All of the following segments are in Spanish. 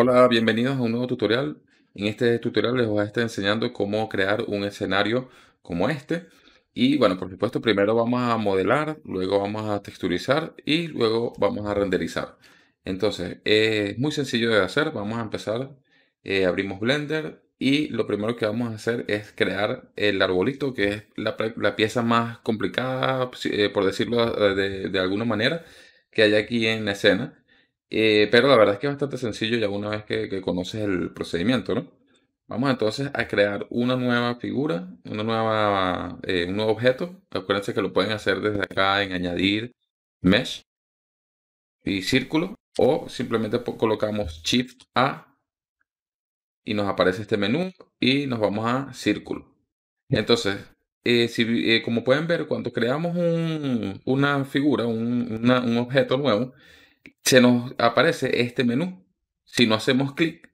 Hola, bienvenidos a un nuevo tutorial. En este tutorial les voy a estar enseñando cómo crear un escenario como este. Y bueno, por supuesto, primero vamos a modelar, luego vamos a texturizar y luego vamos a renderizar. Entonces, es muy sencillo de hacer. Vamos a empezar, eh, abrimos Blender y lo primero que vamos a hacer es crear el arbolito, que es la, pieza más complicada, eh, por decirlo eh, de, de alguna manera, que hay aquí en la escena. Eh, pero la verdad es que es bastante sencillo ya una vez que, conoces el procedimiento, ¿no? Vamos entonces a crear una nueva figura, una nueva, eh, un nuevo objeto. Acuérdense que lo pueden hacer desde acá en añadir mesh y círculo o simplemente colocamos shift A y nos aparece este menú y nos vamos a círculo. Entonces, eh, como pueden ver, cuando creamos un, una figura, un objeto nuevo, se nos aparece este menú. Si no hacemos clic,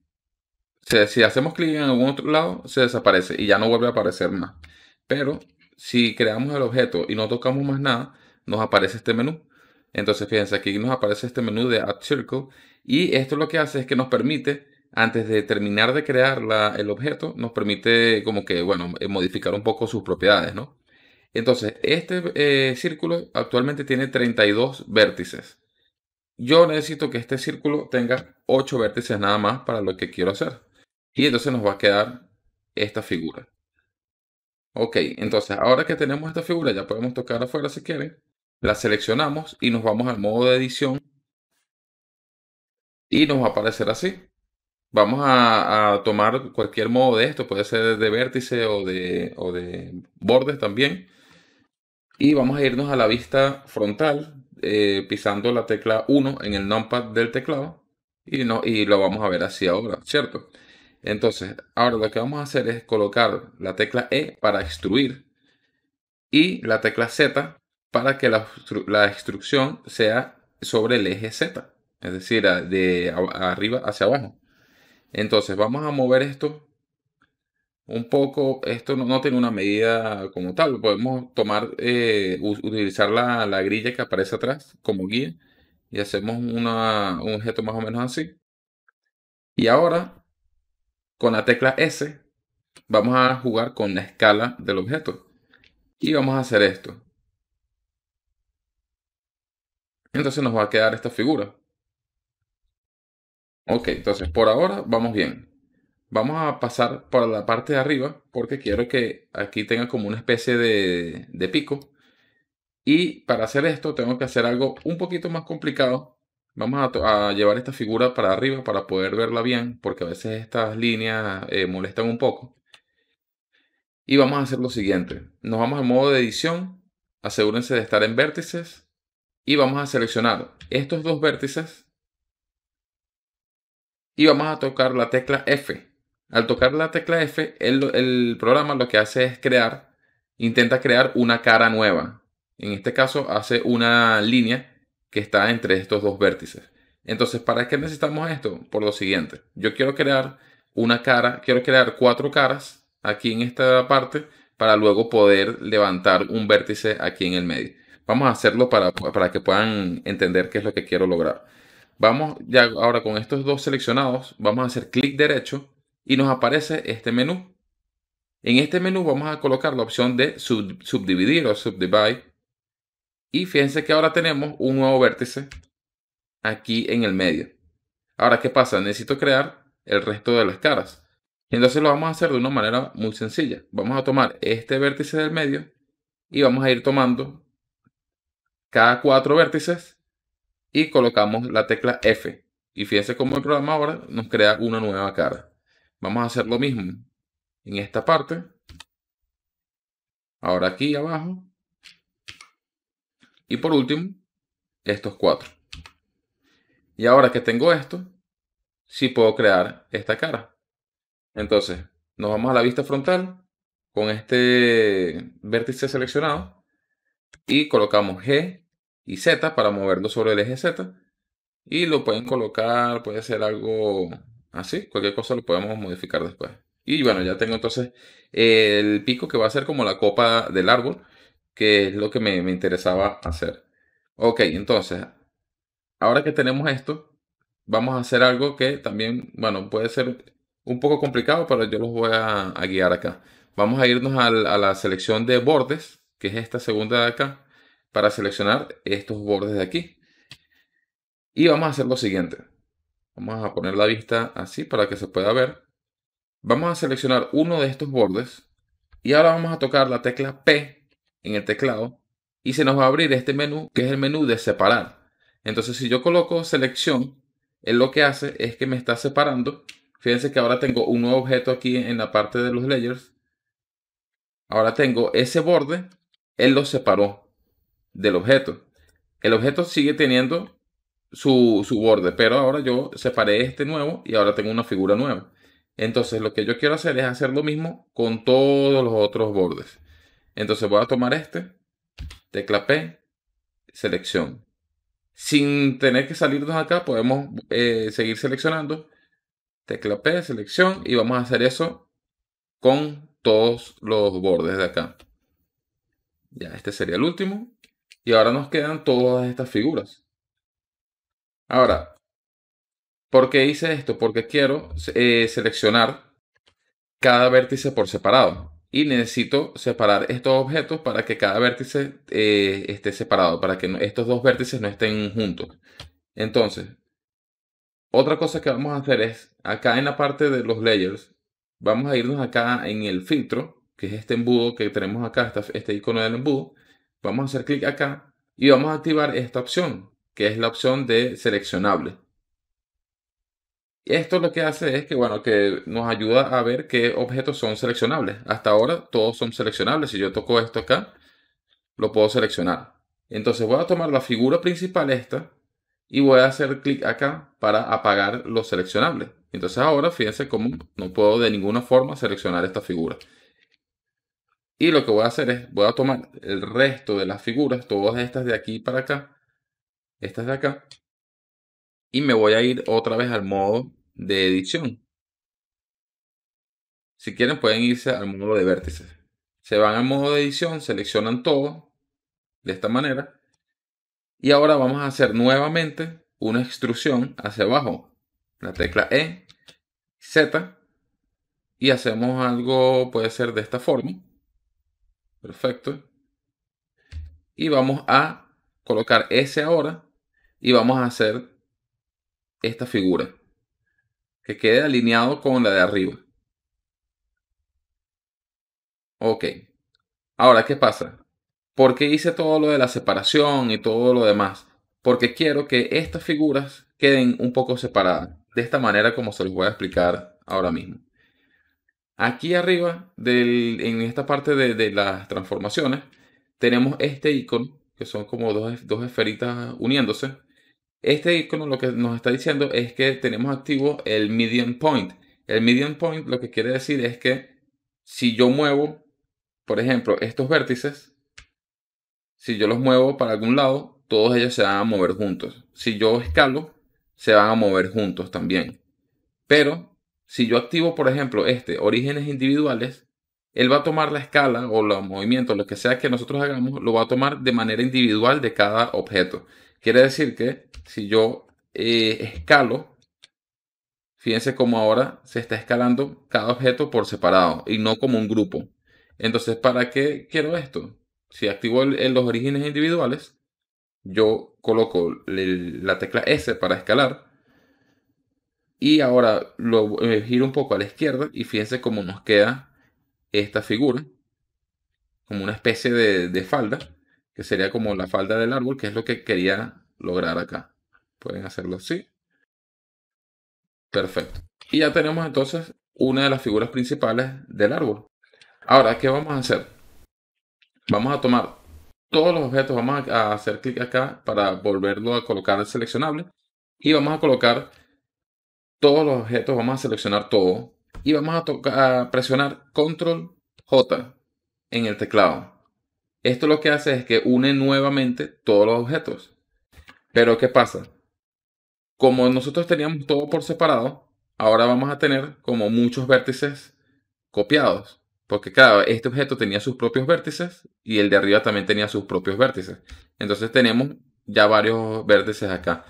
si hacemos clic en algún otro lado, se desaparece y ya no vuelve a aparecer más. Pero si creamos el objeto y no tocamos más nada, nos aparece este menú. Entonces, fíjense, aquí nos aparece este menú de Add Circle y esto lo que hace es que nos permite, antes de terminar de crear la, el objeto, nos permite como que, bueno, eh, modificar un poco sus propiedades, ¿no? Entonces, este eh, círculo actualmente tiene 32 vértices yo necesito que este círculo tenga 8 vértices nada más para lo que quiero hacer. Y entonces nos va a quedar esta figura. Ok, entonces ahora que tenemos esta figura, ya podemos tocar afuera si quieren. La seleccionamos y nos vamos al modo de edición. Y nos va a aparecer así. Vamos a, tomar cualquier modo de esto, puede ser de vértice o de, o de bordes también. Y vamos a irnos a la vista frontal, eh, pisando la tecla 1 en el numpad del teclado y, no, y lo vamos a ver así ahora, ¿cierto? Entonces, ahora lo que vamos a hacer es colocar la tecla E para extruir y la tecla Z para que la, la sea sobre el eje Z, es decir, de arriba hacia abajo. Entonces, vamos a mover esto un poco, esto no, tiene una medida como tal, podemos tomar, eh, utilizar la, grilla que aparece atrás como guía y hacemos un objeto más o menos así. Y ahora, con la tecla S, vamos a jugar con la escala del objeto. Y vamos a hacer esto. Entonces nos va a quedar esta figura. Ok, entonces por ahora vamos bien. Vamos a pasar por la parte de arriba porque quiero que aquí tenga como una especie de, pico. Y para hacer esto tengo que hacer algo un poquito más complicado. Vamos a, llevar esta figura para arriba para poder verla bien porque a veces estas líneas eh, molestan un poco. Y vamos a hacer lo siguiente. Nos vamos al modo de edición. Asegúrense de estar en vértices. Y vamos a seleccionar estos dos vértices. Y vamos a tocar la tecla F al tocar la tecla F, el, programa lo que hace es crear, intenta crear una cara nueva. En este caso hace una línea que está entre estos dos vértices. Entonces, ¿para qué necesitamos esto? Por lo siguiente, yo quiero crear una cara, quiero crear cuatro caras aquí en esta parte para luego poder levantar un vértice aquí en el medio. Vamos a hacerlo para, para que puedan entender qué es lo que quiero lograr. Vamos ya ahora con estos dos seleccionados, vamos a hacer clic derecho y nos aparece este menú. En este menú vamos a colocar la opción de subdividir o subdivide. Y fíjense que ahora tenemos un nuevo vértice aquí en el medio. Ahora, ¿qué pasa? Necesito crear el resto de las caras. Entonces lo vamos a hacer de una manera muy sencilla. Vamos a tomar este vértice del medio y vamos a ir tomando cada cuatro vértices y colocamos la tecla F. Y fíjense cómo el programa ahora nos crea una nueva cara. Vamos a hacer lo mismo en esta parte. Ahora aquí abajo. Y por último, estos cuatro. Y ahora que tengo esto, sí puedo crear esta cara. Entonces, nos vamos a la vista frontal con este vértice seleccionado y colocamos G y Z para moverlo sobre el eje Z. Y lo pueden colocar, puede ser algo Así, ah, cualquier cosa lo podemos modificar después. Y bueno, ya tengo entonces el pico que va a ser como la copa del árbol, que es lo que me, interesaba hacer. Ok, entonces, ahora que tenemos esto, vamos a hacer algo que también, bueno, puede ser un poco complicado, pero yo los voy a, guiar acá. Vamos a irnos a, la selección de bordes, que es esta segunda de acá, para seleccionar estos bordes de aquí. Y vamos a hacer lo siguiente. Vamos a poner la vista así para que se pueda ver. Vamos a seleccionar uno de estos bordes y ahora vamos a tocar la tecla P en el teclado y se nos va a abrir este menú que es el menú de separar. Entonces si yo coloco selección, él lo que hace es que me está separando. Fíjense que ahora tengo un nuevo objeto aquí en la parte de los layers. Ahora tengo ese borde, él lo separó del objeto. El objeto sigue teniendo su, borde, pero ahora yo separé este nuevo y ahora tengo una figura nueva. Entonces lo que yo quiero hacer es hacer lo mismo con todos los otros bordes. Entonces voy a tomar este, tecla P, selección. Sin tener que salirnos acá, podemos eh, seguir seleccionando. Tecla P, selección, y vamos a hacer eso con todos los bordes de acá. Ya, este sería el último. Y ahora nos quedan todas estas figuras. Ahora, ¿por qué hice esto? Porque quiero eh, seleccionar cada vértice por separado y necesito separar estos objetos para que cada vértice eh, esté separado, para que estos dos vértices no estén juntos. Entonces, otra cosa que vamos a hacer es, acá en la parte de los layers, vamos a irnos acá en el filtro, que es este embudo que tenemos acá, este icono del embudo. Vamos a hacer clic acá y vamos a activar esta opción, que es la opción de seleccionable. Esto lo que hace es que, bueno, que nos ayuda a ver qué objetos son seleccionables. Hasta ahora todos son seleccionables. Si yo toco esto acá, lo puedo seleccionar. Entonces voy a tomar la figura principal esta y voy a hacer clic acá para apagar lo seleccionable. Entonces ahora fíjense cómo no puedo de ninguna forma seleccionar esta figura. Y lo que voy a hacer es, voy a tomar el resto de las figuras, todas estas de aquí para acá, es de acá. Y me voy a ir otra vez al modo de edición. Si quieren pueden irse al modo de vértices. Se van al modo de edición, seleccionan todo de esta manera. Y ahora vamos a hacer nuevamente una extrusión hacia abajo. La tecla E, Z. Y hacemos algo, puede ser de esta forma. Perfecto. Y vamos a colocar S ahora y vamos a hacer esta figura que quede alineado con la de arriba. Ok. Ahora, ¿qué pasa? ¿Por qué hice todo lo de la separación y todo lo demás? Porque quiero que estas figuras queden un poco separadas. De esta manera como se los voy a explicar ahora mismo. Aquí arriba, en esta parte de, las transformaciones, tenemos este icono, que son como dos, dos esferitas uniéndose. Este icono lo que nos está diciendo es que tenemos activo el median point. El median point lo que quiere decir es que si yo muevo, por ejemplo, estos vértices, si yo los muevo para algún lado, todos ellos se van a mover juntos. Si yo escalo, se van a mover juntos también. Pero si yo activo, por ejemplo, este, orígenes individuales, él va a tomar la escala o los movimientos, lo que sea que nosotros hagamos, lo va a tomar de manera individual de cada objeto. Quiere decir que si yo eh, escalo, fíjense cómo ahora se está escalando cada objeto por separado y no como un grupo. Entonces, ¿para qué quiero esto? Si activo en los orígenes individuales, yo coloco la tecla S para escalar. Y ahora lo eh, giro un poco a la izquierda y fíjense cómo nos queda esta figura. Como una especie de falda que sería como la falda del árbol, que es lo que quería lograr acá. Pueden hacerlo así. Perfecto. Y ya tenemos entonces una de las figuras principales del árbol. Ahora, ¿qué vamos a hacer? Vamos a tomar todos los objetos, vamos a hacer clic acá para volverlo a colocar el seleccionable y vamos a colocar todos los objetos, vamos a seleccionar todo y vamos a, a presionar control J en el teclado esto lo que hace es que une nuevamente todos los objetos. Pero ¿qué pasa? Como nosotros teníamos todo por separado, ahora vamos a tener como muchos vértices copiados. Porque claro, este objeto tenía sus propios vértices y el de arriba también tenía sus propios vértices. Entonces tenemos ya varios vértices acá.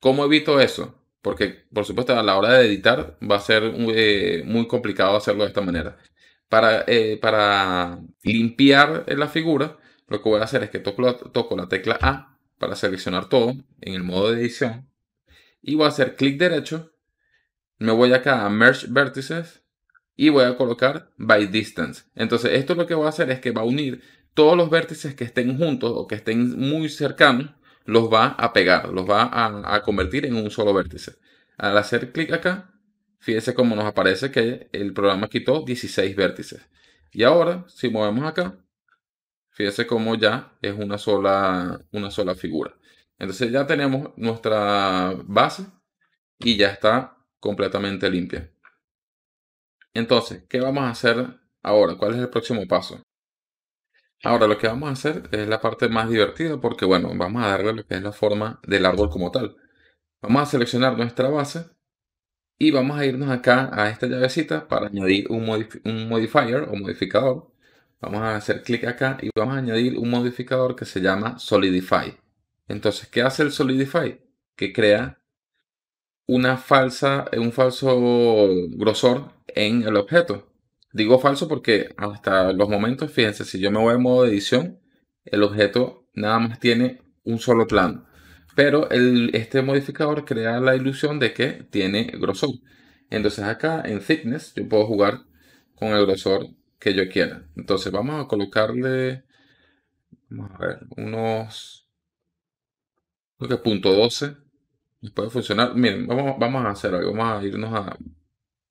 ¿Cómo evito eso? Porque por supuesto a la hora de editar va a ser eh, muy complicado hacerlo de esta manera. Eh, para, limpiar la figura, lo que voy a hacer es que toco la, tecla A para seleccionar todo en el modo de edición. Y voy a hacer clic derecho. Me voy acá a Merge Vertices y voy a colocar by distance. Entonces esto lo que va a hacer es que va a unir todos los vértices que estén juntos o que estén muy cercanos, los va a pegar, los va a convertir en un solo vértice. Al hacer clic acá, fíjese cómo nos aparece que el programa quitó 16 vértices. Y ahora, si movemos acá, fíjese cómo ya es una sola, una sola figura. Entonces ya tenemos nuestra base y ya está completamente limpia. Entonces, ¿qué vamos a hacer ahora? ¿Cuál es el próximo paso? Ahora, lo que vamos a hacer es la parte más divertida porque, bueno, vamos a darle lo que es la forma del árbol como tal. Vamos a seleccionar nuestra base y vamos a irnos acá a esta llavecita para añadir un, modifier o modificador. Vamos a hacer clic acá y vamos a añadir un modificador que se llama Solidify. Entonces, ¿qué hace el Solidify? Que crea una falsa, un falso grosor en el objeto. Digo falso porque hasta los momentos, fíjense, si yo me voy a modo de edición, el objeto nada más tiene un solo plano pero este modificador crea la ilusión de que tiene grosor. Entonces acá en thickness yo puedo jugar con el grosor que yo quiera. Entonces vamos a colocarle, vamos a ver, unos, creo que punto 12 puede funcionar. Miren, vamos, a hacer algo, vamos a irnos a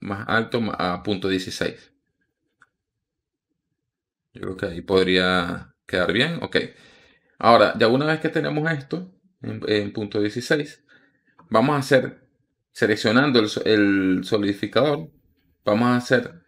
más alto, a punto 16. Yo creo que ahí podría quedar bien, ok. Ahora, ya una vez que tenemos esto, en, punto 16, vamos a hacer, seleccionando el, solidificador, vamos a hacer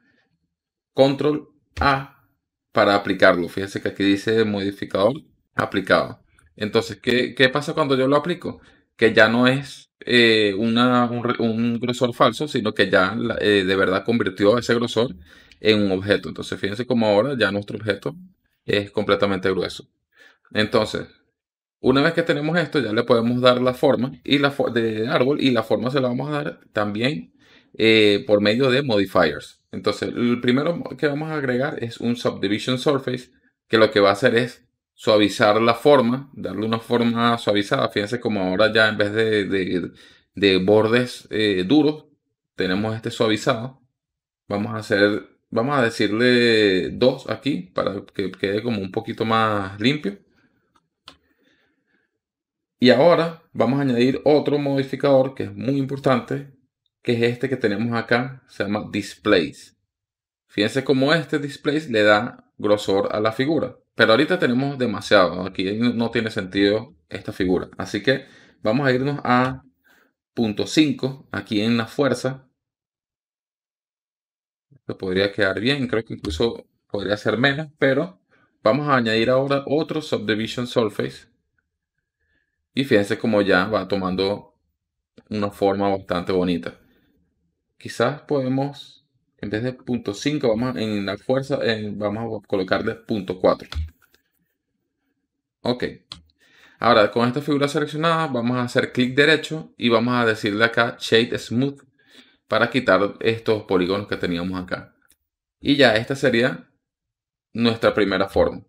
control A para aplicarlo. Fíjense que aquí dice modificador aplicado. Entonces, ¿qué, pasa cuando yo lo aplico? Que ya no es eh, una, un, grosor falso, sino que ya eh, de verdad convirtió ese grosor en un objeto. Entonces, fíjense como ahora ya nuestro objeto es completamente grueso. Entonces, una vez que tenemos esto, ya le podemos dar la forma y la de árbol y la forma se la vamos a dar también eh, por medio de modifiers. Entonces, el primero que vamos a agregar es un subdivision surface que lo que va a hacer es suavizar la forma, darle una forma suavizada. Fíjense como ahora ya en vez de, bordes eh, duros, tenemos este suavizado. Vamos a hacer, vamos a decirle dos aquí para que quede como un poquito más limpio. Y ahora vamos a añadir otro modificador que es muy importante, que es este que tenemos acá, se llama displays. Fíjense cómo este Displace le da grosor a la figura. Pero ahorita tenemos demasiado, aquí no tiene sentido esta figura. Así que vamos a irnos a punto 5, aquí en la fuerza. Esto podría quedar bien, creo que incluso podría ser menos, pero vamos a añadir ahora otro subdivision surface y fíjense cómo ya va tomando una forma bastante bonita. Quizás podemos, en vez de punto 5, vamos en la fuerza, eh, vamos a colocarle punto 4. Ok. Ahora, con esta figura seleccionada, vamos a hacer clic derecho y vamos a decirle acá Shade Smooth para quitar estos polígonos que teníamos acá. Y ya esta sería nuestra primera forma.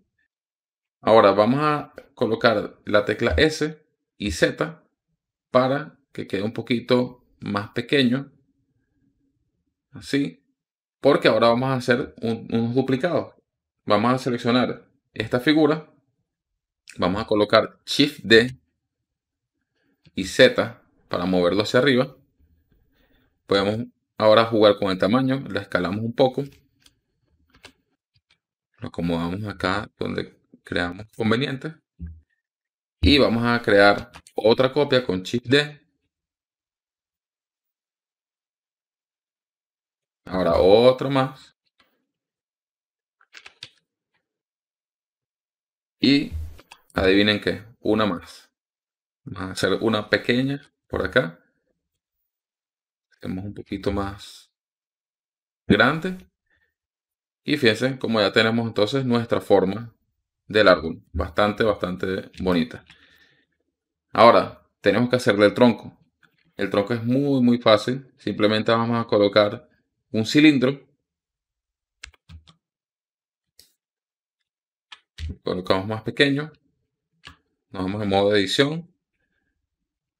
Ahora vamos a colocar la tecla S y Z para que quede un poquito más pequeño. Así. Porque ahora vamos a hacer un, unos duplicados. Vamos a seleccionar esta figura. Vamos a colocar Shift D y Z para moverlo hacia arriba. Podemos ahora jugar con el tamaño. La escalamos un poco. Lo acomodamos acá donde creamos conveniente. Y vamos a crear otra copia con chip D. Ahora otro más. Y adivinen qué, una más. Vamos a hacer una pequeña por acá. Hacemos un poquito más grande. Y fíjense, como ya tenemos entonces nuestra forma del árbol. Bastante, bastante bonita. Ahora, tenemos que hacerle el tronco. El tronco es muy, muy fácil. Simplemente vamos a colocar un cilindro. Colocamos más pequeño. Nos vamos en modo de edición.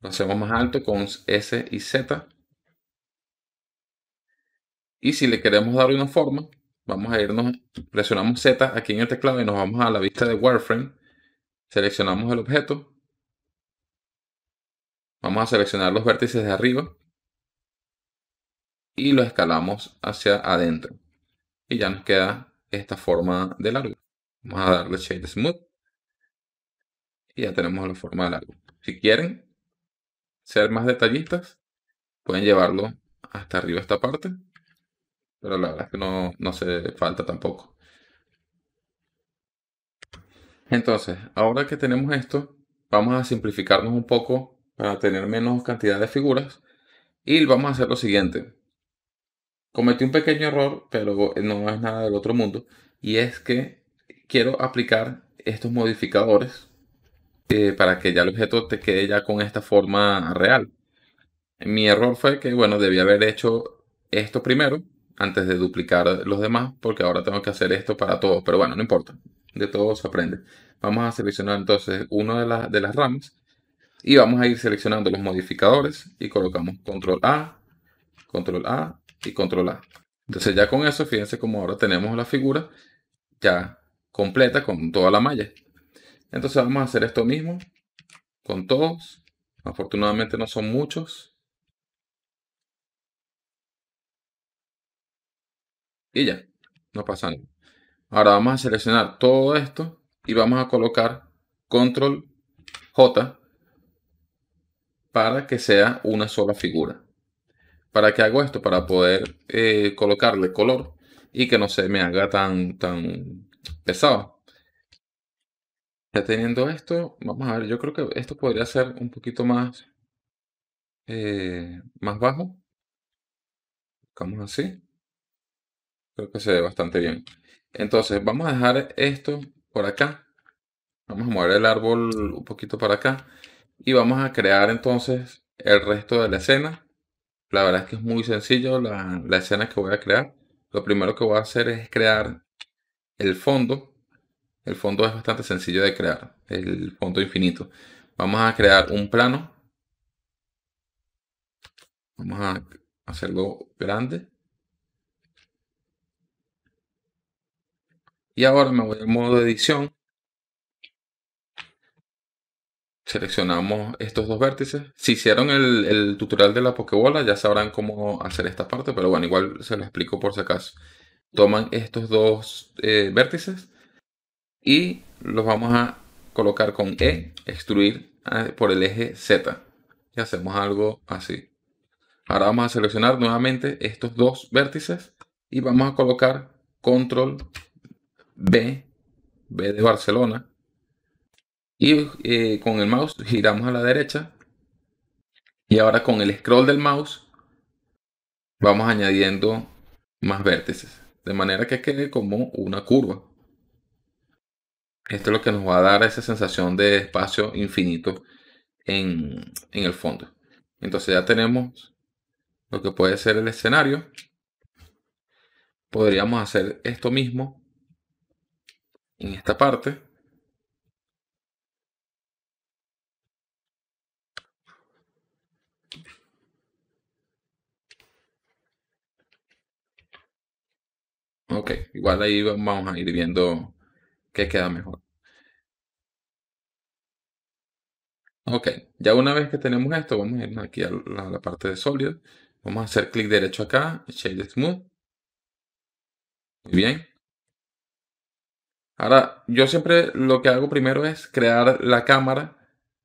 Lo hacemos más alto con S y Z. Y si le queremos dar una forma, Vamos a irnos, presionamos Z aquí en el teclado y nos vamos a la vista de wireframe. Seleccionamos el objeto. Vamos a seleccionar los vértices de arriba. Y lo escalamos hacia adentro. Y ya nos queda esta forma de largo. Vamos a darle Shade Smooth. Y ya tenemos la forma de largo. Si quieren ser más detallistas, pueden llevarlo hasta arriba esta parte pero la verdad es que no, se falta tampoco. Entonces, ahora que tenemos esto, vamos a simplificarnos un poco para tener menos cantidad de figuras y vamos a hacer lo siguiente. Cometí un pequeño error, pero no es nada del otro mundo, y es que quiero aplicar estos modificadores eh, para que ya el objeto te quede ya con esta forma real. Mi error fue que, bueno, debía haber hecho esto primero antes de duplicar los demás, porque ahora tengo que hacer esto para todos, pero bueno, no importa, de todos se aprende. Vamos a seleccionar entonces una de, las de las ramas y vamos a ir seleccionando los modificadores y colocamos control A, control A y control A. Entonces ya con eso, fíjense cómo ahora tenemos la figura ya completa con toda la malla. Entonces vamos a hacer esto mismo con todos. Afortunadamente no son muchos. Y ya, no pasa nada. Ahora vamos a seleccionar todo esto y vamos a colocar control J para que sea una sola figura. ¿Para qué hago esto? Para poder eh, colocarle color y que no se me haga tan, tan pesado. Ya teniendo esto, vamos a ver, yo creo que esto podría ser un poquito más, eh, más bajo. vamos así que se ve bastante bien. Entonces, vamos a dejar esto por acá. Vamos a mover el árbol un poquito para acá. Y vamos a crear entonces el resto de la escena. La verdad es que es muy sencillo la, la escena que voy a crear. Lo primero que voy a hacer es crear el fondo. El fondo es bastante sencillo de crear. El fondo infinito. Vamos a crear un plano. Vamos a hacerlo grande. Y ahora me voy al modo de edición. Seleccionamos estos dos vértices. Si hicieron el, tutorial de la pokebola ya sabrán cómo hacer esta parte, pero bueno, igual se lo explico por si acaso. Toman estos dos eh, vértices y los vamos a colocar con E, extruir ah, por el eje Z. Y hacemos algo así. Ahora vamos a seleccionar nuevamente estos dos vértices y vamos a colocar control B, B de Barcelona. Y eh, con el mouse giramos a la derecha. Y ahora con el scroll del mouse vamos añadiendo más vértices. De manera que quede como una curva. Esto es lo que nos va a dar esa sensación de espacio infinito en, en el fondo. Entonces ya tenemos lo que puede ser el escenario. Podríamos hacer esto mismo en esta parte. Ok, igual ahí vamos a ir viendo qué queda mejor. Ok, ya una vez que tenemos esto, vamos a ir aquí a la, parte de sólido. Vamos a hacer clic derecho acá, Shade Smooth. Muy bien. Ahora, yo siempre lo que hago primero es crear la cámara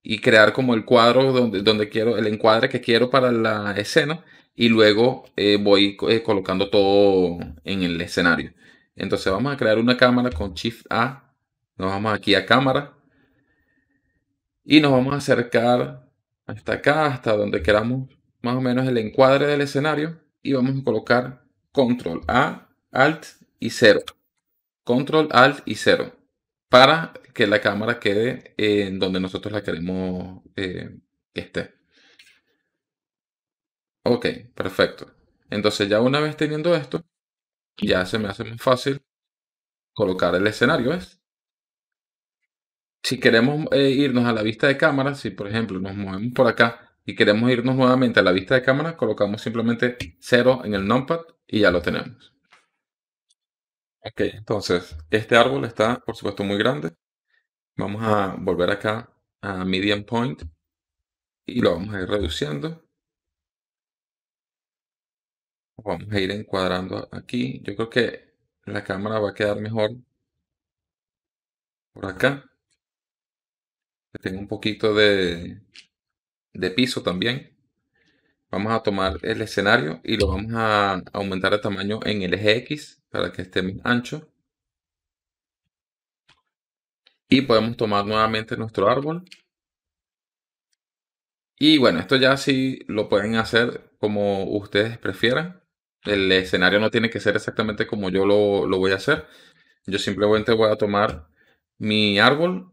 y crear como el cuadro donde, donde quiero, el encuadre que quiero para la escena y luego eh, voy eh, colocando todo en el escenario. Entonces vamos a crear una cámara con Shift A, nos vamos aquí a cámara y nos vamos a acercar hasta acá, hasta donde queramos más o menos el encuadre del escenario y vamos a colocar Control A, Alt y 0. Control, Alt y 0 para que la cámara quede en donde nosotros la queremos eh, que esté. Ok, perfecto. Entonces ya una vez teniendo esto, ya se me hace muy fácil colocar el escenario, ¿ves? Si queremos eh, irnos a la vista de cámara, si por ejemplo nos movemos por acá y queremos irnos nuevamente a la vista de cámara, colocamos simplemente 0 en el numpad y ya lo tenemos. Ok, entonces, este árbol está, por supuesto, muy grande. Vamos a volver acá a median point y lo vamos a ir reduciendo. Vamos a ir encuadrando aquí. Yo creo que la cámara va a quedar mejor por acá. Tengo un poquito de, de piso también. Vamos a tomar el escenario y lo vamos a aumentar de tamaño en el eje X para que esté más ancho. Y podemos tomar nuevamente nuestro árbol. Y bueno, esto ya sí lo pueden hacer como ustedes prefieran. El escenario no tiene que ser exactamente como yo lo, lo voy a hacer. Yo simplemente voy a tomar mi árbol.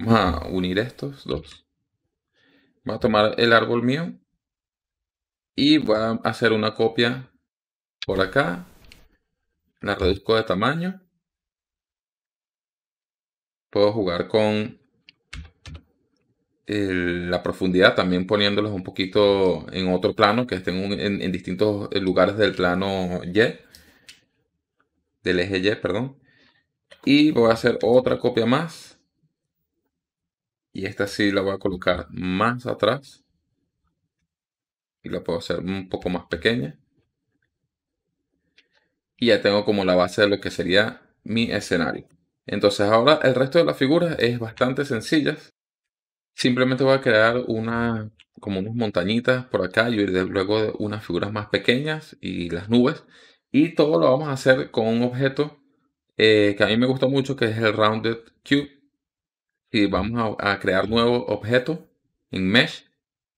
Vamos a unir estos dos. Voy a tomar el árbol mío y voy a hacer una copia por acá. La reduzco de tamaño. Puedo jugar con la profundidad también poniéndolos un poquito en otro plano, que estén en, en, distintos lugares del plano Y, del eje Y, perdón. Y voy a hacer otra copia más y esta sí la voy a colocar más atrás. Y la puedo hacer un poco más pequeña. Y ya tengo como la base de lo que sería mi escenario. Entonces ahora el resto de las figuras es bastante sencillas. Simplemente voy a crear una, como unas montañitas por acá y luego unas figuras más pequeñas y las nubes. Y todo lo vamos a hacer con un objeto eh, que a mí me gusta mucho que es el Rounded Cube y vamos a, crear nuevo objeto en Mesh.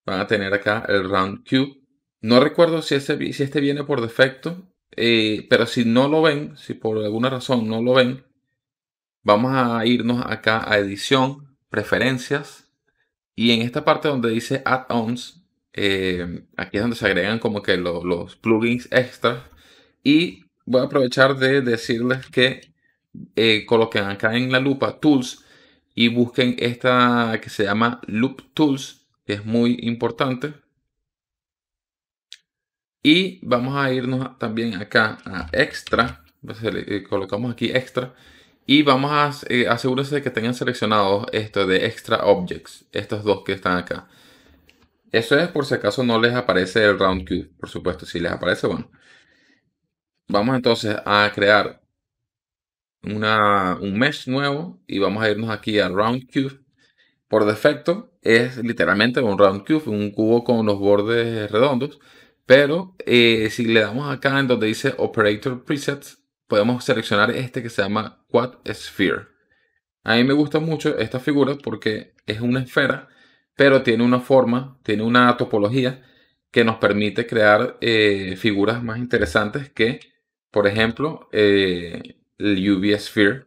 Van a tener acá el Round Cube. No recuerdo si este, si este viene por defecto, eh, pero si no lo ven, si por alguna razón no lo ven, vamos a irnos acá a edición, preferencias, y en esta parte donde dice add-ons, eh, aquí es donde se agregan como que los plugins extra. Y voy a aprovechar de decirles que eh, coloquen acá en la lupa tools y busquen esta que se llama Loop Tools, que es muy importante. Y vamos a irnos también acá a Extra, pues, eh, colocamos aquí Extra, y vamos a eh, asegurarse de que tengan seleccionados esto de Extra Objects, estos dos que están acá. Eso es por si acaso no les aparece el Round por supuesto, si les aparece, bueno. Vamos entonces a crear un mesh nuevo y vamos a irnos aquí a round cube. Por defecto es literalmente un round cube, un cubo con los bordes redondos. Pero eh, si le damos acá en donde dice Operator Presets, podemos seleccionar este que se llama Quad Sphere. A mí me gusta mucho esta figura porque es una esfera, pero tiene una forma, tiene una topología que nos permite crear eh, figuras más interesantes que, por ejemplo, eh, el UV Sphere.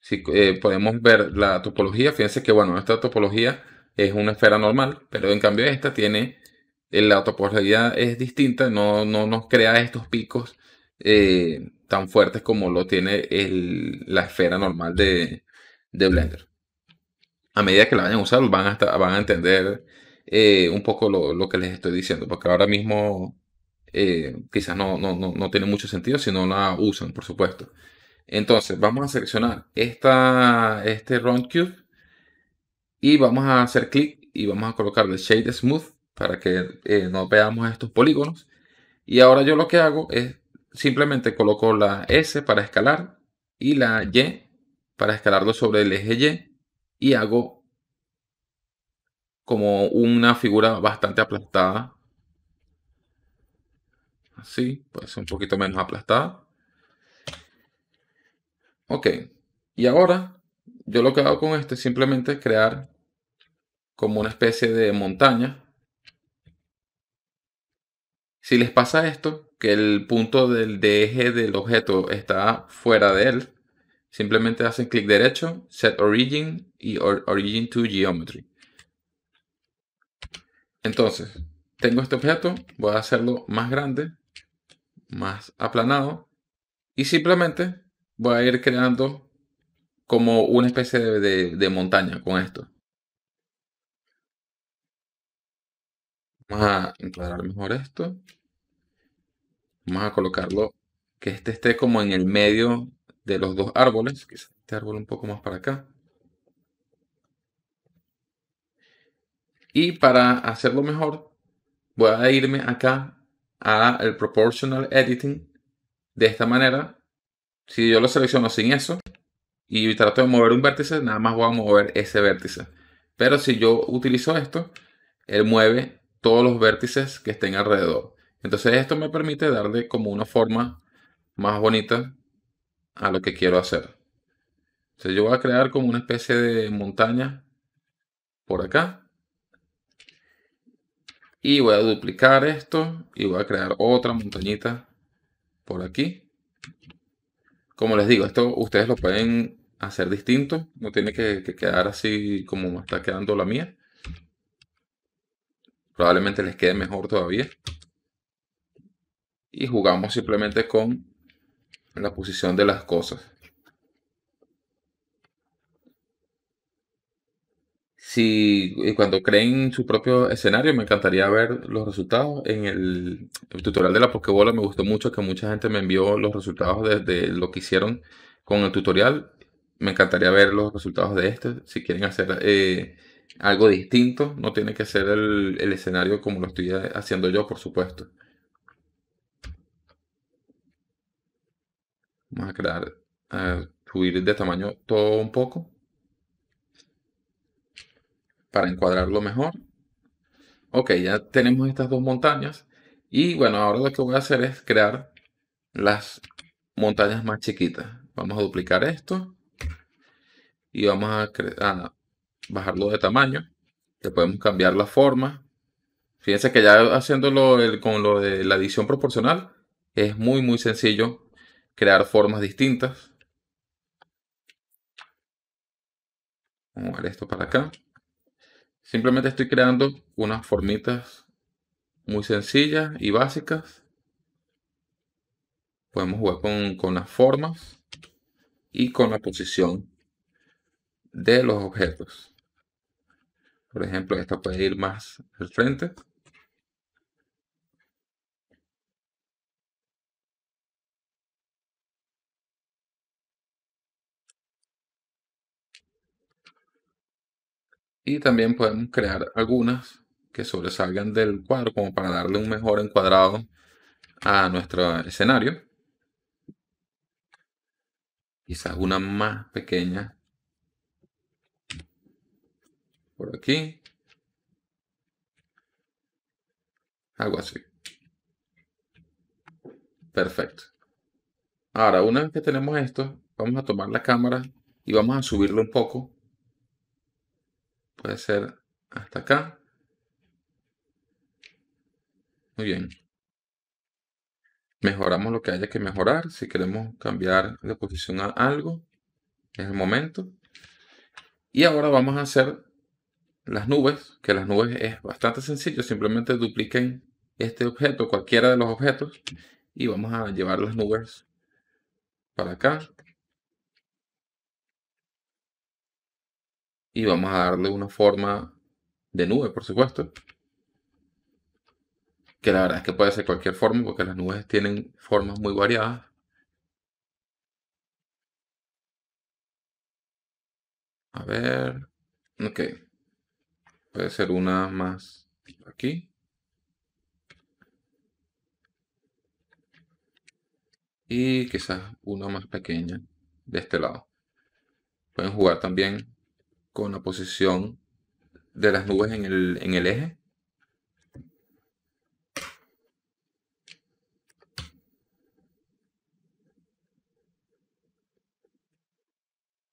Si eh, podemos ver la topología, fíjense que bueno, esta topología es una esfera normal, pero en cambio esta tiene, eh, la topología es distinta, no, no nos crea estos picos eh, tan fuertes como lo tiene la esfera normal de, de, Blender. A medida que la vayan a usar, van a, van a entender un poco lo, lo, que les estoy diciendo, porque ahora mismo quizás no, no, no tiene mucho sentido si no la usan, por supuesto. Entonces vamos a seleccionar este Round Cube y vamos a hacer clic y vamos a colocar el Shade Smooth para que eh, no veamos estos polígonos. Y ahora yo lo que hago es simplemente coloco la S para escalar y la Y para escalarlo sobre el eje Y y hago como una figura bastante aplastada. Así, pues un poquito menos aplastada. Ok, y ahora yo lo que hago con este es simplemente crear como una especie de montaña. Si les pasa esto, que el punto del de eje del objeto está fuera de él, simplemente hacen clic derecho, set origin y origin to geometry. Entonces, tengo este objeto, voy a hacerlo más grande, más aplanado y simplemente voy a ir creando como una especie de, montaña con esto. Vamos a encuadrar mejor esto. Vamos a colocarlo, que este esté como en el medio de los dos árboles. este árbol un poco más para acá. Y para hacerlo mejor, voy a irme acá a el proportional editing de esta manera si yo lo selecciono sin eso y trato de mover un vértice, nada más voy a mover ese vértice. Pero si yo utilizo esto, él mueve todos los vértices que estén alrededor. Entonces esto me permite darle como una forma más bonita a lo que quiero hacer. Entonces yo voy a crear como una especie de montaña por acá. Y voy a duplicar esto y voy a crear otra montañita por aquí como les digo, esto ustedes lo pueden hacer distinto, no tiene que, quedar así como está quedando la mía. Probablemente les quede mejor todavía. Y jugamos simplemente con la posición de las cosas. Si cuando creen su propio escenario, me encantaría ver los resultados. En el, tutorial de la Pokébola me gustó mucho que mucha gente me envió los resultados desde de lo que hicieron con el tutorial. Me encantaría ver los resultados de este. Si quieren hacer eh, algo distinto, no tiene que ser el, el escenario como lo estoy haciendo yo, por supuesto. Vamos a crear, a subir de tamaño todo un poco para encuadrarlo mejor. Ok, ya tenemos estas dos montañas. Y bueno, ahora lo que voy a hacer es crear las montañas más chiquitas. Vamos a duplicar esto. Y vamos a, bajarlo de tamaño. Le podemos cambiar la forma. Fíjense que ya haciéndolo con lo de la edición proporcional, es muy muy sencillo crear formas distintas. Vamos a ver esto para acá. Simplemente estoy creando unas formitas muy sencillas y básicas. Podemos jugar con, con las formas y con la posición de los objetos. Por ejemplo, esta puede ir más al frente. Y también podemos crear algunas que sobresalgan del cuadro como para darle un mejor encuadrado a nuestro escenario. Quizás una más pequeña por aquí. Algo así. Perfecto. Ahora, una vez que tenemos esto, vamos a tomar la cámara y vamos a subirlo un poco Puede ser hasta acá. Muy bien. Mejoramos lo que haya que mejorar. Si queremos cambiar de posición a algo, es el momento. Y ahora vamos a hacer las nubes, que las nubes es bastante sencillo. Simplemente dupliquen este objeto, cualquiera de los objetos, y vamos a llevar las nubes para acá. y vamos a darle una forma de nube, por supuesto. Que la verdad es que puede ser cualquier forma porque las nubes tienen formas muy variadas. A ver. Ok. Puede ser una más aquí. Y quizás una más pequeña de este lado. Pueden jugar también con la posición de las nubes en el, eje.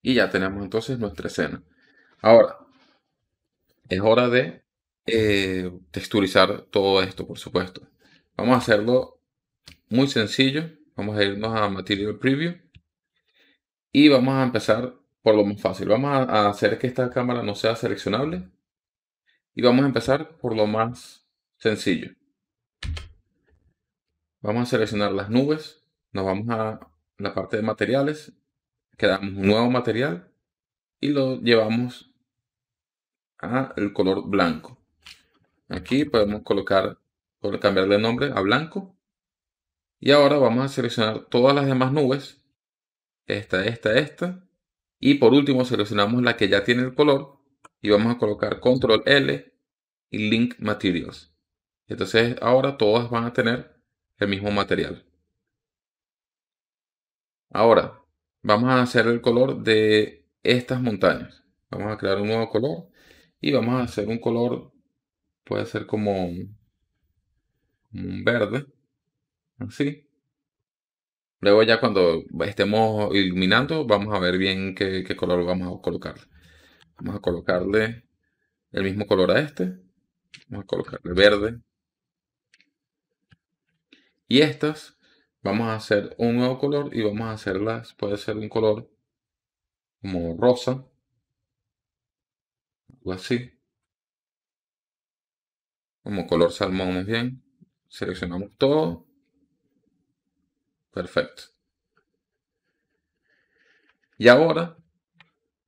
Y ya tenemos entonces nuestra escena. Ahora, es hora de eh, texturizar todo esto, por supuesto. Vamos a hacerlo muy sencillo. Vamos a irnos a Material Preview. Y vamos a empezar por lo más fácil. Vamos a hacer que esta cámara no sea seleccionable. Y vamos a empezar por lo más sencillo. Vamos a seleccionar las nubes. Nos vamos a la parte de materiales. Quedamos un nuevo material. Y lo llevamos a el color blanco. Aquí podemos colocar, cambiarle nombre a blanco. Y ahora vamos a seleccionar todas las demás nubes. Esta, esta, esta y por último seleccionamos la que ya tiene el color y vamos a colocar control L y link materials. Entonces ahora todas van a tener el mismo material. Ahora vamos a hacer el color de estas montañas. Vamos a crear un nuevo color y vamos a hacer un color, puede ser como un, un verde, así. Luego ya cuando estemos iluminando, vamos a ver bien qué, color vamos a colocarle. Vamos a colocarle el mismo color a este. Vamos a colocarle verde. Y estas, vamos a hacer un nuevo color y vamos a hacerlas, puede ser un color como rosa. Algo así. Como color salmón más bien. Seleccionamos todo Perfecto. Y ahora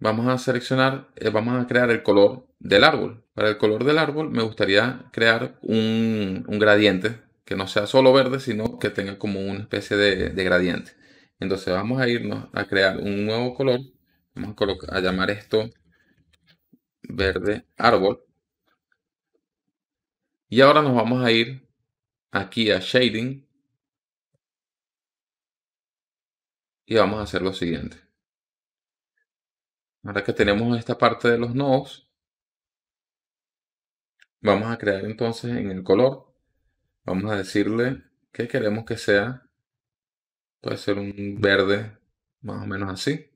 vamos a seleccionar, eh, vamos a crear el color del árbol. Para el color del árbol me gustaría crear un, gradiente que no sea solo verde, sino que tenga como una especie de, gradiente. Entonces vamos a irnos a crear un nuevo color. Vamos a, a llamar esto verde árbol. Y ahora nos vamos a ir aquí a Shading y vamos a hacer lo siguiente. Ahora que tenemos esta parte de los nodos, vamos a crear entonces en el color, vamos a decirle que queremos que sea, puede ser un verde más o menos así.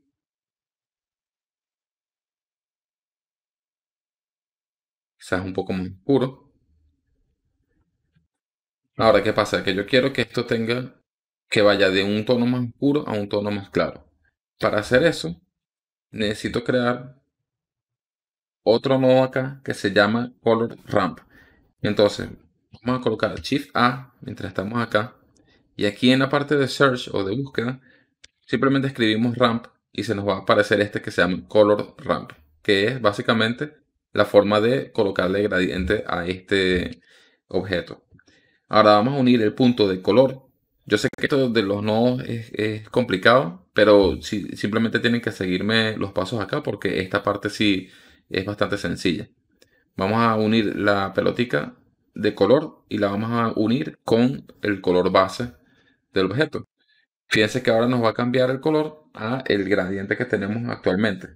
Quizás un poco más oscuro. Ahora, ¿qué pasa? Que yo quiero que esto tenga que vaya de un tono más puro a un tono más claro. Para hacer eso, necesito crear otro nodo acá que se llama Color Ramp. Entonces, vamos a colocar Shift A mientras estamos acá. Y aquí en la parte de Search o de búsqueda, simplemente escribimos Ramp y se nos va a aparecer este que se llama Color Ramp, que es básicamente la forma de colocarle gradiente a este objeto. Ahora vamos a unir el punto de color yo sé que esto de los nodos es, complicado, pero si, simplemente tienen que seguirme los pasos acá porque esta parte sí es bastante sencilla. Vamos a unir la pelotica de color y la vamos a unir con el color base del objeto. Fíjense que ahora nos va a cambiar el color a el gradiente que tenemos actualmente.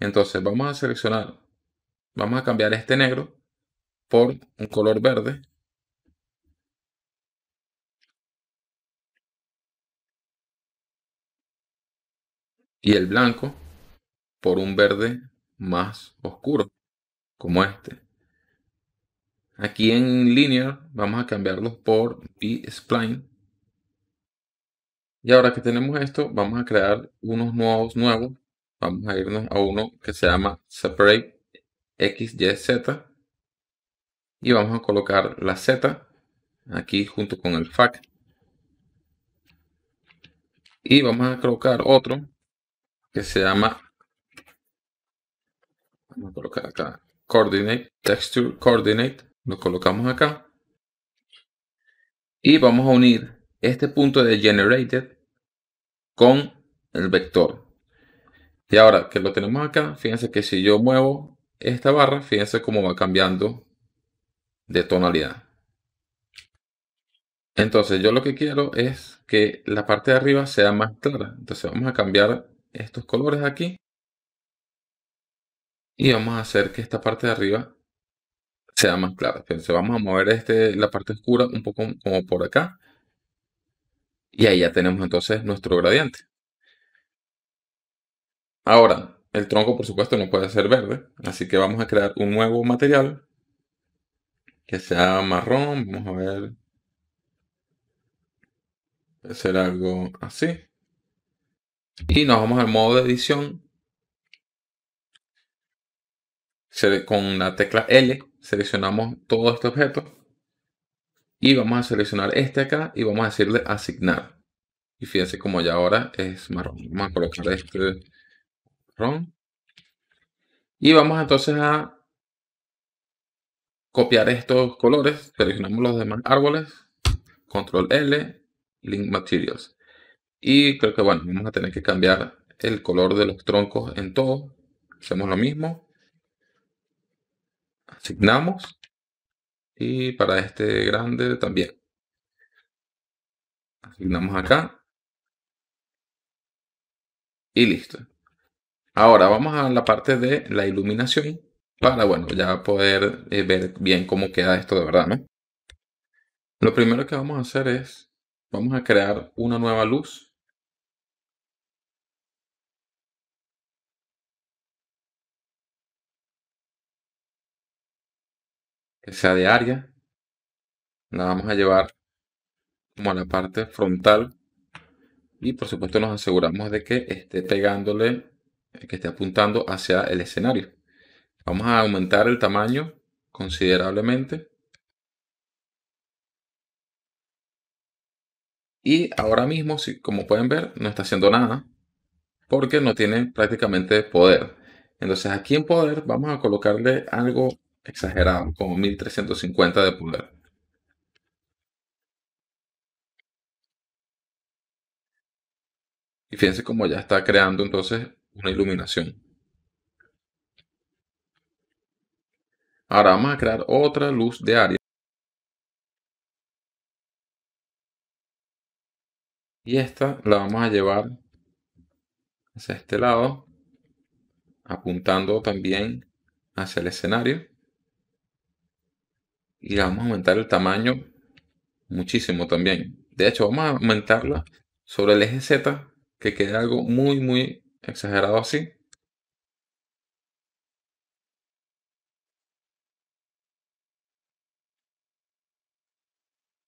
Entonces vamos a seleccionar, vamos a cambiar este negro por un color verde y el blanco por un verde más oscuro, como este. Aquí en linear vamos a cambiarlos por B-spline. Y ahora que tenemos esto, vamos a crear unos nuevos nuevos. Vamos a irnos a uno que se llama separate XYZ. Y vamos a colocar la Z aquí junto con el fac Y vamos a colocar otro que se llama vamos colocar acá coordinate texture coordinate lo colocamos acá y vamos a unir este punto de generated con el vector y ahora que lo tenemos acá fíjense que si yo muevo esta barra fíjense cómo va cambiando de tonalidad entonces yo lo que quiero es que la parte de arriba sea más clara entonces vamos a cambiar estos colores aquí. Y vamos a hacer que esta parte de arriba sea más clara. vamos a mover este, la parte oscura un poco como por acá. Y ahí ya tenemos entonces nuestro gradiente. Ahora, el tronco por supuesto no puede ser verde, así que vamos a crear un nuevo material que sea marrón. Vamos a ver. Puede ser algo así. Y nos vamos al modo de edición. Con la tecla L seleccionamos todo este objeto. Y vamos a seleccionar este acá y vamos a decirle asignar. Y fíjense como ya ahora es marrón. Vamos a colocar este marrón. Y vamos entonces a copiar estos colores. Seleccionamos los demás árboles. Control L, Link Materials. Y creo que bueno, vamos a tener que cambiar el color de los troncos en todo. Hacemos lo mismo. Asignamos. Y para este grande también. Asignamos acá. Y listo. Ahora vamos a la parte de la iluminación para, bueno, ya poder eh, ver bien cómo queda esto de verdad, ¿no? Lo primero que vamos a hacer es, vamos a crear una nueva luz que sea de área. La vamos a llevar como a la parte frontal. Y por supuesto nos aseguramos de que esté pegándole, que esté apuntando hacia el escenario. Vamos a aumentar el tamaño considerablemente. Y ahora mismo, como pueden ver, no está haciendo nada porque no tiene prácticamente poder. Entonces aquí en poder vamos a colocarle algo Exagerado, como 1350 de poder. Y fíjense cómo ya está creando entonces una iluminación. Ahora vamos a crear otra luz de área. Y esta la vamos a llevar hacia este lado, apuntando también hacia el escenario y vamos a aumentar el tamaño muchísimo también. De hecho, vamos a aumentarla sobre el eje Z, que quede algo muy, muy exagerado así.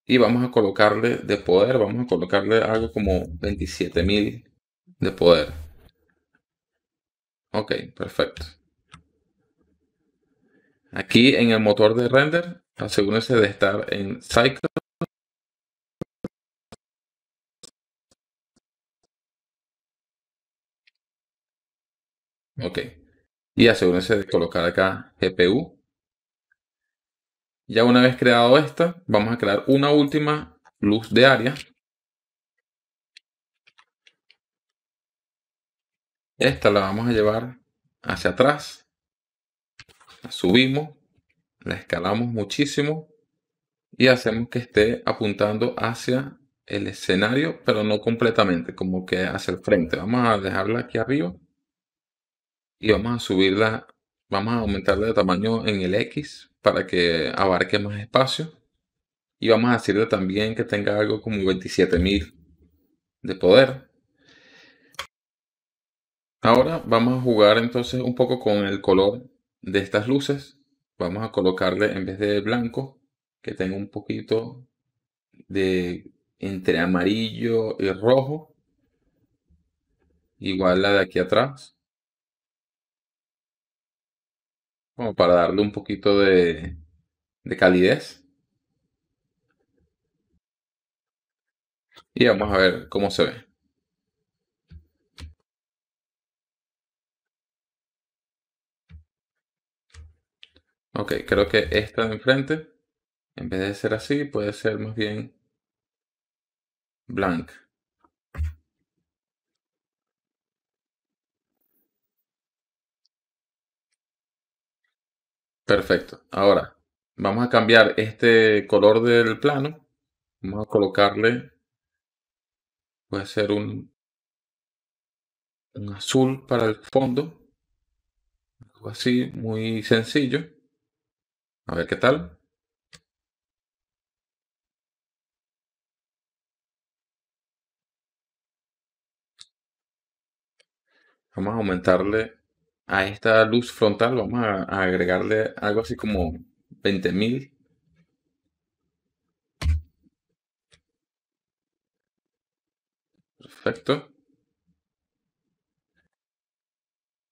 Y vamos a colocarle de poder, vamos a colocarle algo como 27.000 de poder. Ok, perfecto. Aquí en el motor de render asegúrense de estar en Cycle. Ok. Y asegúrense de colocar acá GPU. Ya una vez creado esta, vamos a crear una última luz de área. Esta la vamos a llevar hacia atrás. subimos la escalamos muchísimo y hacemos que esté apuntando hacia el escenario, pero no completamente, como que hacia el frente. Vamos a dejarla aquí arriba y vamos a subirla, vamos a aumentarla de tamaño en el X para que abarque más espacio. Y vamos a decirle también que tenga algo como 27.000 de poder. Ahora vamos a jugar entonces un poco con el color de estas luces vamos a colocarle en vez de blanco, que tenga un poquito de entre amarillo y rojo. Igual la de aquí atrás. Como para darle un poquito de, de calidez. Y vamos a ver cómo se ve. Ok, creo que esta de enfrente, en vez de ser así, puede ser más bien blanca. Perfecto. Ahora, vamos a cambiar este color del plano. Vamos a colocarle, puede ser un, un azul para el fondo. Algo así, muy sencillo. A ver qué tal. Vamos a aumentarle a esta luz frontal, vamos a, agregarle algo así como 20.000. Perfecto.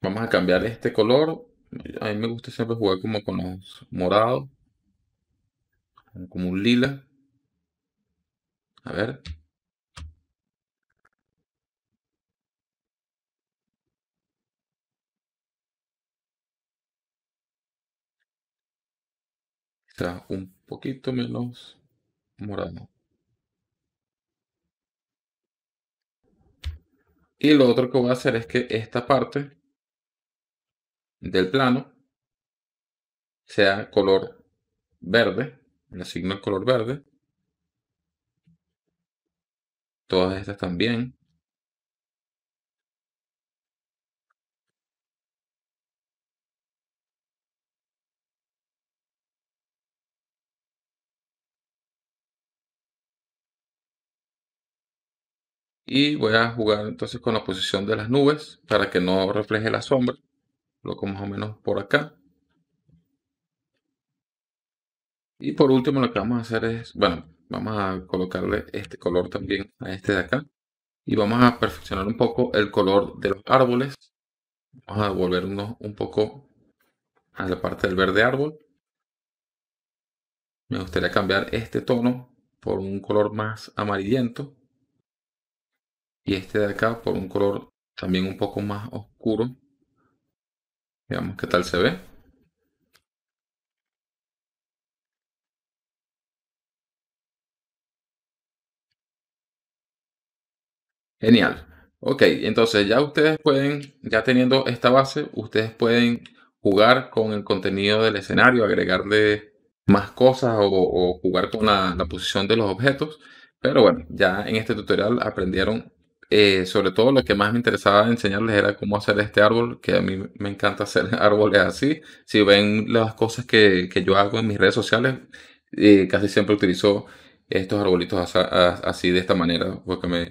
Vamos a cambiar este color a mí me gusta siempre jugar como con los morados. Como un lila. A ver. Está un poquito menos morado. Y lo otro que voy a hacer es que esta parte del plano sea color verde, le asigno el color verde. Todas estas también. Y voy a jugar entonces con la posición de las nubes para que no refleje la sombra. Loco más o menos por acá. Y por último lo que vamos a hacer es, bueno, vamos a colocarle este color también a este de acá. Y vamos a perfeccionar un poco el color de los árboles. Vamos a devolvernos un poco a la parte del verde árbol. Me gustaría cambiar este tono por un color más amarillento. Y este de acá por un color también un poco más oscuro. Veamos qué tal se ve. Genial. Ok, entonces ya ustedes pueden, ya teniendo esta base, ustedes pueden jugar con el contenido del escenario, agregarle más cosas o, jugar con la, la posición de los objetos. Pero bueno, ya en este tutorial aprendieron eh, sobre todo lo que más me interesaba enseñarles era cómo hacer este árbol, que a mí me encanta hacer árboles así. Si ven las cosas que, yo hago en mis redes sociales, eh, casi siempre utilizo estos arbolitos así, de esta manera, porque me,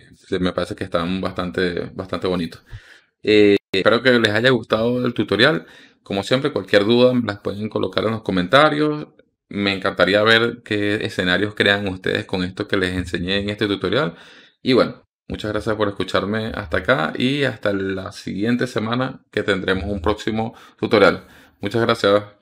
parece que están bastante, bastante bonitos. Eh, espero que les haya gustado el tutorial. Como siempre, cualquier duda las pueden colocar en los comentarios. Me encantaría ver qué escenarios crean ustedes con esto que les enseñé en este tutorial. Y bueno, Muchas gracias por escucharme hasta acá y hasta la siguiente semana que tendremos un próximo tutorial. Muchas gracias.